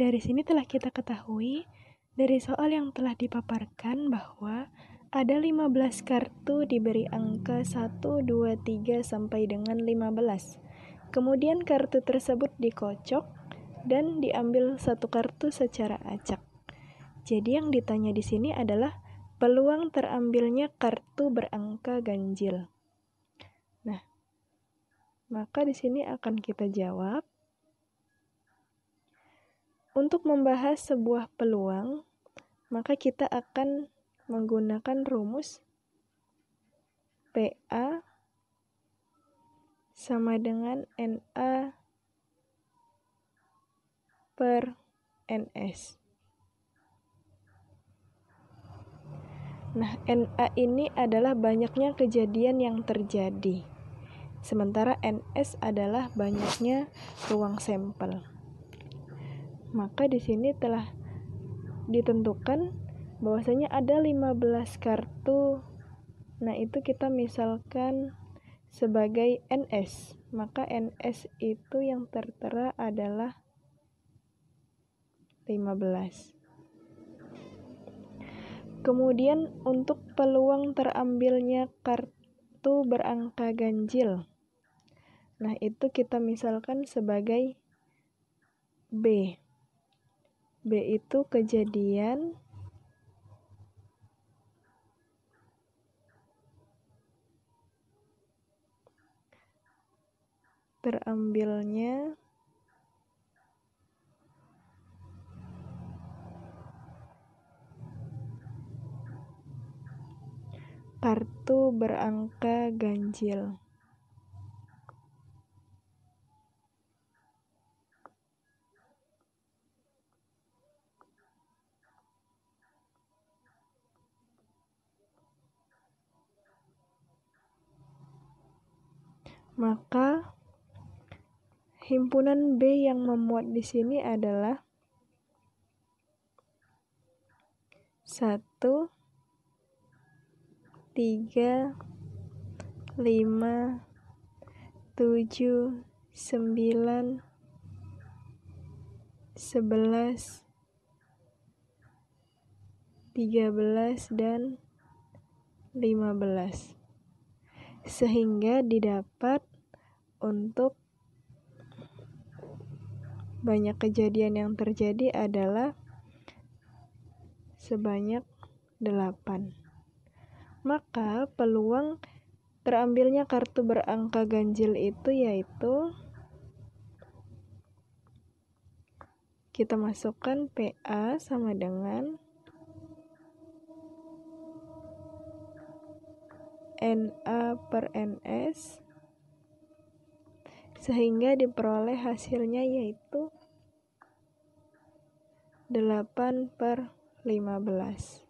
Dari sini telah kita ketahui dari soal yang telah dipaparkan bahwa ada 15 kartu diberi angka 1, 2, 3 sampai dengan 15. Kemudian kartu tersebut dikocok dan diambil satu kartu secara acak. Jadi yang ditanya di sini adalah peluang terambilnya kartu berangka ganjil. Nah, maka di sini akan kita jawab untuk membahas sebuah peluang, maka kita akan menggunakan rumus PA sama dengan NA per NS. Nah, NA ini adalah banyaknya kejadian yang terjadi, sementara NS adalah banyaknya ruang sampel. Maka di sini telah ditentukan bahwasanya ada 15 kartu. Nah, itu kita misalkan sebagai NS. Maka NS itu yang tertera adalah 15. Kemudian untuk peluang terambilnya kartu berangka ganjil. Nah, itu kita misalkan sebagai B. B itu kejadian terambilnya kartu berangka ganjil. Maka himpunan B yang memuat di sini adalah 1 3 5 7 9 11 13 dan 15 sehingga didapat untuk banyak kejadian yang terjadi adalah sebanyak 8. Maka peluang terambilnya kartu berangka ganjil itu yaitu kita masukkan PA sama dengan NA per NS sehingga diperoleh hasilnya yaitu 8 per 15.